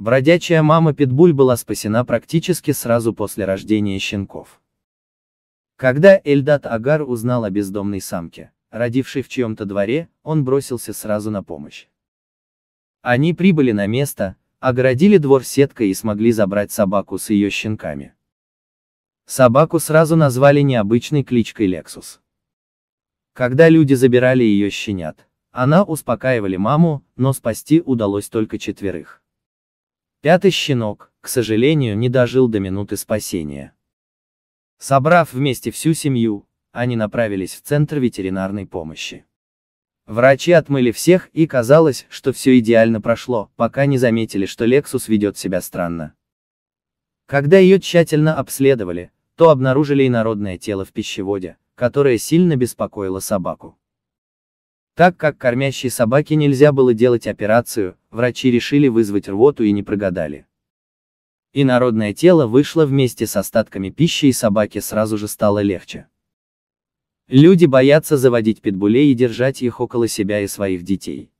Бродячая мама Питбуль была спасена практически сразу после рождения щенков. Когда Эльдат Агар узнал о бездомной самке, родившей в чьем-то дворе, он бросился сразу на помощь. Они прибыли на место, огородили двор сеткой и смогли забрать собаку с ее щенками. Собаку сразу назвали необычной кличкой Лексус. Когда люди забирали ее щенят, она успокаивали маму, но спасти удалось только четверых. Пятый щенок, к сожалению, не дожил до минуты спасения. Собрав вместе всю семью, они направились в центр ветеринарной помощи. Врачи отмыли всех, и казалось, что все идеально прошло, пока не заметили, что Лексус ведет себя странно. Когда ее тщательно обследовали, то обнаружили инородное тело в пищеводе, которое сильно беспокоило собаку. Так как кормящей собаке нельзя было делать операцию, врачи решили вызвать рвоту и не прогадали. И народное тело вышло вместе с остатками пищи и собаке сразу же стало легче. Люди боятся заводить питбулей и держать их около себя и своих детей.